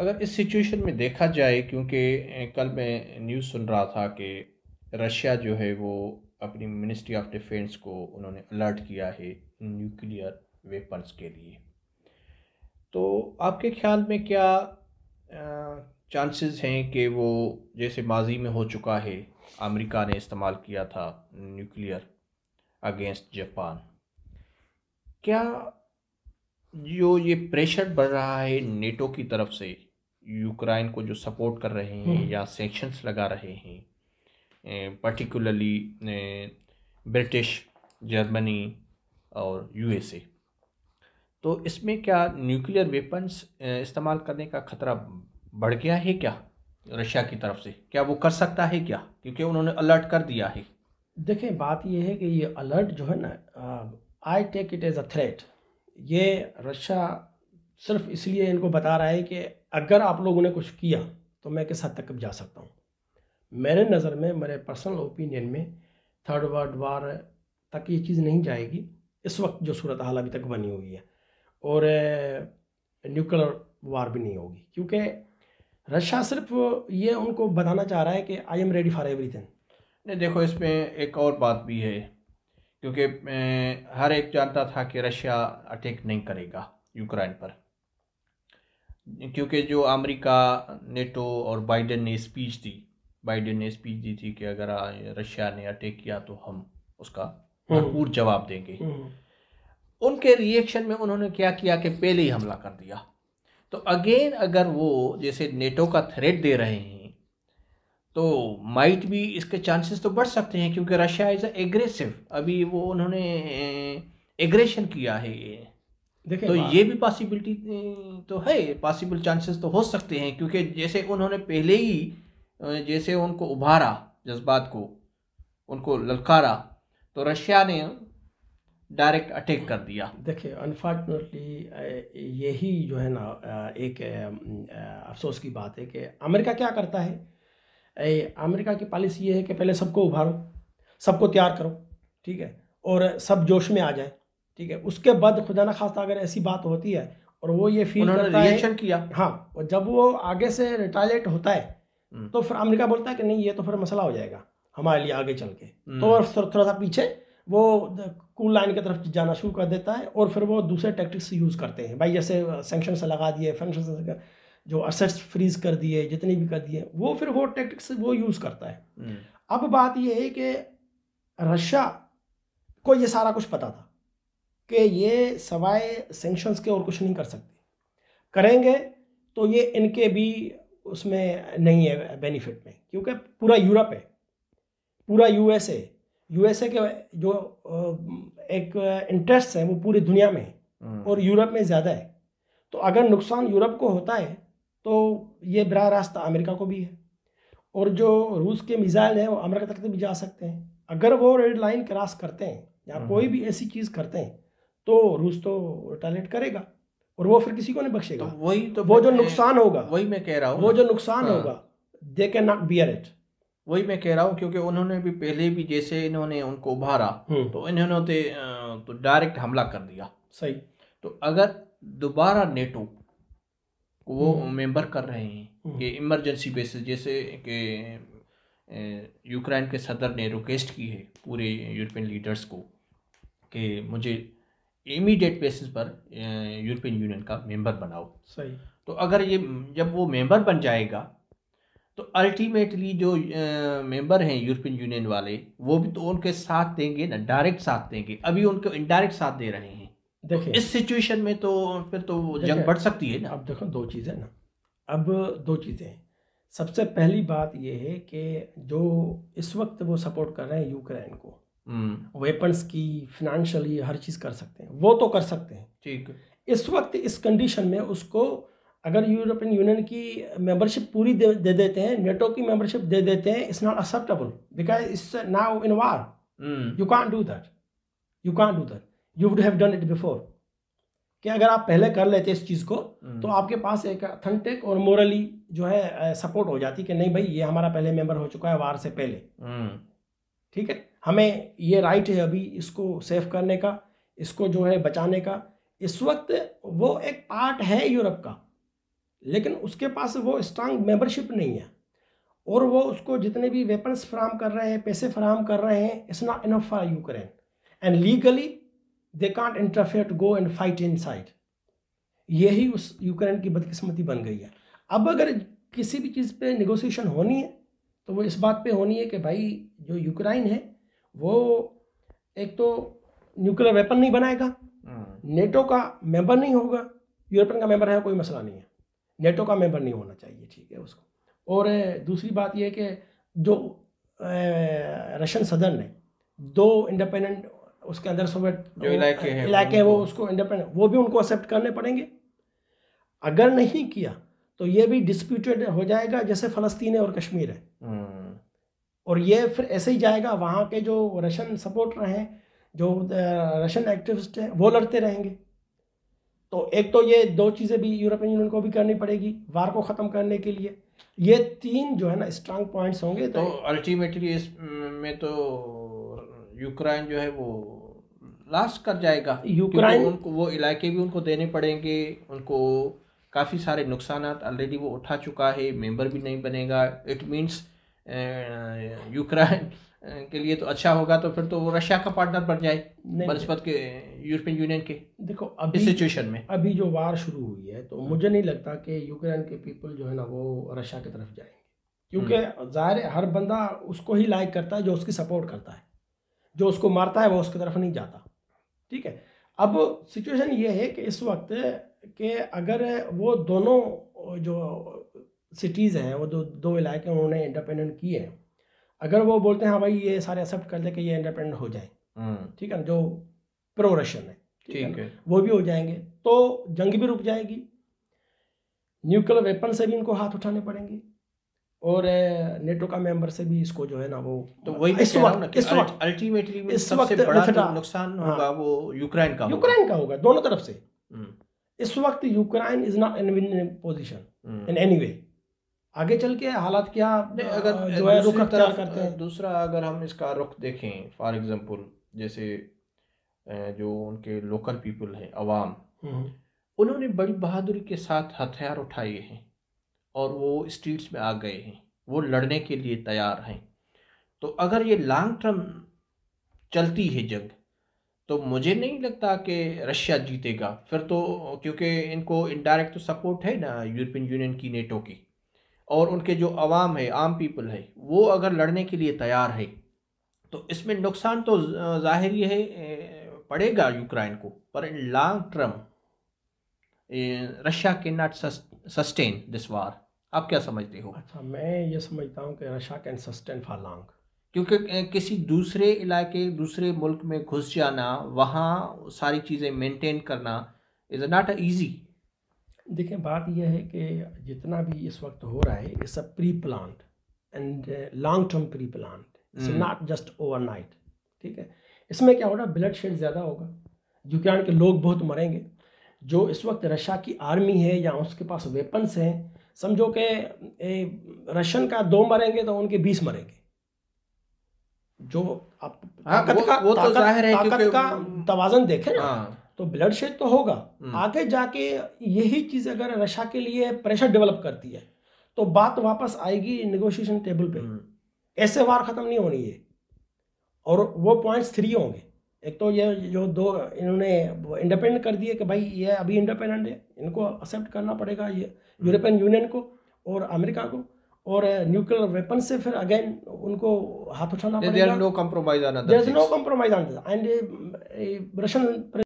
अगर इस सिचुएशन में देखा जाए क्योंकि कल मैं न्यूज़ सुन रहा था कि रशिया जो है वो अपनी मिनिस्ट्री ऑफ डिफेंस को उन्होंने अलर्ट किया है न्यूक्लियर वेपन्स के लिए तो आपके ख्याल में क्या चांसेस हैं कि वो जैसे माजी में हो चुका है अमेरिका ने इस्तेमाल किया था न्यूक्लियर अगेंस्ट जापान क्या जो ये प्रेशर बढ़ रहा है नेटो की तरफ से यूक्राइन को जो सपोर्ट कर रहे हैं हम्म। या सेंक्शंस लगा रहे हैं पर्टिकुलरली ब्रिटिश जर्मनी और यूएसए तो इसमें क्या न्यूक्लियर वेपन्स अं, इस्तेमाल करने का खतरा बढ़ गया है क्या रशिया की तरफ से क्या वो कर सकता है क्या क्योंकि उन्होंने अलर्ट कर दिया है देखें बात यह है कि ये अलर्ट जो है ना I take it as a threat ये रशिया सिर्फ इसलिए इनको बता रहा है कि अगर आप लोगों ने कुछ किया तो मैं किस हद तक जा सकता हूँ मेरे नज़र में मेरे पर्सनल ओपिनियन में थर्ड वर्ल्ड वार तक ये चीज़ नहीं जाएगी इस वक्त जो सूरत हाल अभी तक बनी हुई है और न्यूक्लियर वार भी नहीं होगी क्योंकि रशिया सिर्फ ये उनको बताना चाह रहा है कि I am ready for everything नहीं देखो इसमें एक और बात भी है क्योंकि हर एक जानता था कि रशिया अटैक नहीं करेगा यूक्रेन पर क्योंकि जो अमेरिका नेटो और बाइडेन ने स्पीच दी बाइडेन ने स्पीच दी थी कि अगर रशिया ने अटैक किया तो हम उसका हम्म। भरपूर जवाब देंगे हम्म। उनके रिएक्शन में उन्होंने क्या किया कि पहले ही हमला कर दिया तो अगेन अगर वो जैसे नेटो का थ्रेट दे रहे हैं तो माइट भी इसके चांसेस तो बढ़ सकते हैं क्योंकि रशिया इज़ एग्रेसिव अभी वो उन्होंने एग्रेशन किया है तो ये भी पॉसिबिलिटी तो है पॉसिबल चांसेस तो हो सकते हैं क्योंकि जैसे उन्होंने पहले ही जैसे उनको उभारा जज्बात को उनको ललकारा तो रशिया ने डायरेक्ट अटैक कर दिया देखिए अनफॉर्चुनेटली यही जो है ना एक अफसोस की बात है कि अमेरिका क्या करता है अमेरिका की पॉलिसी ये है कि पहले सबको उभारो सबको तैयार करो ठीक है और सब जोश में आ जाए ठीक है उसके बाद खुदा ना खासा अगर ऐसी बात होती है और वो ये फील करता रिएक्शन किया हाँ और जब वो आगे से रिटायरेट होता है हम्म। तो फिर अमेरिका बोलता है कि नहीं ये तो फिर मसला हो जाएगा हमारे लिए आगे चल के हम्म। तो और थोड़ा सा पीछे वो कूल लाइन की तरफ जाना शुरू कर देता है और फिर वो दूसरे टैक्टिक्स यूज़ करते हैं भाई जैसे सेंक्शन से लगा दिए फंक्शन जो असेट्स फ्रीज कर दिए जितने भी कर दिए वो फिर वो टैक्टिक्स वो यूज़ करता है हम्म। अब बात यह है कि रशिया को ये सारा कुछ पता था कि ये सवाए सेंक्शंस के और कुछ नहीं कर सकते करेंगे तो ये इनके भी उसमें नहीं है बेनिफिट में क्योंकि पूरा यूरोप है पूरा यूएसए यूएसए के जो एक इंटरेस्ट है वो पूरी दुनिया में हम्म। और यूरोप में ज़्यादा है तो अगर नुकसान यूरोप को होता है तो ये बरा रास्ता अमेरिका को भी है और जो रूस के मिज़ाइल हैं वो अमेरिका तक भी जा सकते हैं अगर वो रेड लाइन क्रॉस करते हैं या हम्म। कोई भी ऐसी चीज़ करते हैं तो रूस तो टैलेंट करेगा और वो फिर किसी को नहीं बख्शेगा तो वही तो वो जो नुकसान होगा वही मैं कह रहा हूँ वो जो नुकसान हाँ। होगा they can not bear it वही मैं कह रहा हूँ क्योंकि उन्होंने भी पहले भी जैसे इन्होंने उनको उभारा हम्म। तो इन्होंने तो डायरेक्ट तो हमला कर दिया सही तो अगर दोबारा नेटो को वो मेंबर हम्म। कर रहे हैं हम्म। कि इमरजेंसी बेसिस जैसे कि यूक्रेन के सदर ने रिक्वेस्ट की है पूरे यूरोपियन लीडर्स को कि मुझे इमीडिएट बेसिस पर यूरोपियन यूनियन का मेंबर बनाओ सही तो अगर ये जब वो मेंबर बन जाएगा तो अल्टीमेटली जो मेंबर हैं यूरोपियन यूनियन वाले वो भी तो उनके साथ देंगे ना डायरेक्ट साथ देंगे अभी उनको इनडायरेक्ट साथ दे रहे हैं तो देखिए तो इस सिचुएशन में तो फिर तो जंग बढ़ सकती है ना अब देखो दो चीज़ें ना अब दो चीज़ें सबसे पहली बात यह है कि जो इस वक्त वो सपोर्ट कर रहे हैं यूक्रेन को वेपन्स हम्म। की फिनेंशियली हर चीज़ कर सकते हैं वो तो कर सकते हैं ठीक इस वक्त इस कंडीशन में उसको अगर यूरोपियन यूनियन की मेंबरशिप पूरी दे, दे देते हैं नेटो की मेंबरशिप दे देते हैं it's not acceptable because it's now in war you can't do that you can't do that you would have done it before कि अगर आप पहले कर लेते इस चीज़ को हम्म। तो आपके पास एक अथेंटिक और मोरली जो है सपोर्ट हो जाती कि नहीं भाई ये हमारा पहले मेंबर हो चुका है वार से पहले हम्म। ठीक है हमें ये राइट है अभी इसको सेव करने का इसको जो है बचाने का इस वक्त वो एक पार्ट है यूरोप का लेकिन उसके पास वो स्ट्रांग मेंबरशिप नहीं है और वो उसको जितने भी वेपन्स फ्राहम कर रहे हैं पैसे फ्राहम कर रहे हैं it's not enough for Ukraine and legally they can't interfere to go and fight in side यही उस यूक्रेन की बदकिस्मती बन गई है अब अगर किसी भी चीज़ पे निगोसिएशन होनी है तो वो इस बात पे होनी है कि भाई जो यूक्रेन है वो एक तो न्यूक्लियर वेपन नहीं बनाएगा नेटो हम्म। का मेंबर नहीं होगा यूरोपियन का मेंबर है कोई मसला नहीं है नेटो का मेंबर नहीं होना चाहिए ठीक है उसको और दूसरी बात यह कि जो रशियन सदन ने दो इंडिपेंडेंट उसके अंदर सोवियत जो इलाके हैं इलाके हैं वो उसको इंडिपेंडेंट वो भी उनको एक्सेप्ट करने पड़ेंगे अगर नहीं किया तो ये भी डिस्प्यूटेड हो जाएगा जैसे फ़लस्तीन है और कश्मीर है हम्म। और ये फिर ऐसे ही जाएगा वहाँ के जो रशियन सपोर्टर हैं जो रशियन एक्टिविस्ट हैं वो लड़ते रहेंगे तो एक तो ये दो चीज़ें भी यूरोपियन यूनियन को भी करनी पड़ेगी वार को ख़त्म करने के लिए ये तीन जो है ना स्ट्रांग पॉइंट्स होंगे तो अल्टीमेटली तो इस में तो यूक्रेन जो है वो लास्ट कर जाएगा यूक्रेन उनको वो इलाके भी उनको देने पड़ेंगे उनको काफ़ी सारे नुकसान ऑलरेडी वो उठा चुका है मेंबर भी नहीं बनेगा इट मीन्स यूक्रेन के लिए तो अच्छा होगा तो फिर तो वो रशिया का पार्टनर बन जाए बनस्पत के यूरोपियन यूनियन के देखो अभी सिचुएशन में अभी जो वार शुरू हुई है तो हाँ। मुझे नहीं लगता कि यूक्रेन के पीपल जो है ना वो रशिया की तरफ जाएंगे क्योंकि हम्म। जाहिर हर बंदा उसको ही लाइक करता है जो उसकी सपोर्ट करता है जो उसको मारता है वो उसकी तरफ नहीं जाता ठीक है अब सिचुएशन ये है कि इस वक्त के अगर वो दोनों जो सिटीज़ हैं वो दो दो इलाके उन्होंने इंडिपेंडेंट किए हैं अगर वो बोलते हैं हाँ भाई ये सारे एक्सेप्ट कर दे कि ये इंडिपेंडेंट हो जाए हम्म। ठीक है ना जो प्रो है ठीक है वो भी हो जाएंगे तो जंग भी रुक जाएगी न्यूक्लियर वेपन से भी इनको हाथ उठाने पड़ेंगे और नेटो का मेंबर से भी इसको जो है ना वो तो वही इस वक्त इस वक्त अल्टीमेटली इस वक्त नुकसान हाँ। होगा वो यूक्रेन का यूक्रेन का होगा दोनों तरफ से हम्म। इस वक्त Ukraine is not in position in any way आगे चल के हालात क्या अगर जो है रुख अख्तियार करते हैं दूसरा अगर हम इसका रुख देखें फॉर एग्ज़ाम्पल जैसे जो उनके लोकल पीपल हैं अवाम हम्म। उन्होंने बड़ी बहादुरी के साथ हथियार उठाए हैं और वो स्ट्रीट्स में आ गए हैं वो लड़ने के लिए तैयार हैं तो अगर ये लॉन्ग टर्म चलती है जंग तो मुझे नहीं लगता कि रशिया जीतेगा फिर तो क्योंकि इनको इनडायरेक्ट तो सपोर्ट है ना यूरोपियन यूनियन की नेटो की और उनके जो आवाम है आम पीपल है वो अगर लड़ने के लिए तैयार है तो इसमें नुकसान तो जाहिर ये है पड़ेगा यूक्रेन को पर in long term Russia can not sustain this war आप क्या समझते हो अच्छा मैं ये समझता हूँ कि Russia can sustain for long क्योंकि किसी दूसरे इलाके दूसरे मुल्क में घुस जाना वहाँ सारी चीज़ें मेंटेन करना इज़ नॉट ईजी देखें बात यह है कि जितना भी इस वक्त हो रहा है it's a pre planned and long term pre plan it's not just overnight ठीक है इसमें क्या होगा ब्लड शेड ज़्यादा होगा यूक्रेन के लोग बहुत मरेंगे जो इस वक्त रशिया की आर्मी है या उसके पास वेपन्स हैं समझो कि रशियन का दो मरेंगे तो उनके बीस मरेंगे जो आप हाँ, ताकत वो, का वो तो ताकत, है ताकत का तवाजन देखें ना हाँ। तो ब्लड शेड तो होगा हम्म। आगे जाके यही चीज अगर रशा के लिए प्रेशर डेवलप करती है तो बात वापस आएगी नेगोशिएशन टेबल पे हम्म। ऐसे वार खत्म नहीं होनी है और वो पॉइंट्स थ्री होंगे एक तो ये जो दो इन्होंने इंडिपेंडेंट कर दिए कि भाई ये अभी इंडिपेंडेंट है इनको एक्सेप्ट करना पड़ेगा ये यूरोपियन हम्म। यूनियन को और अमेरिका को और न्यूक्लियर वेपन से फिर अगेन उनको हाथ उठाना पड़ेगा no compromise on no compromise on and Russian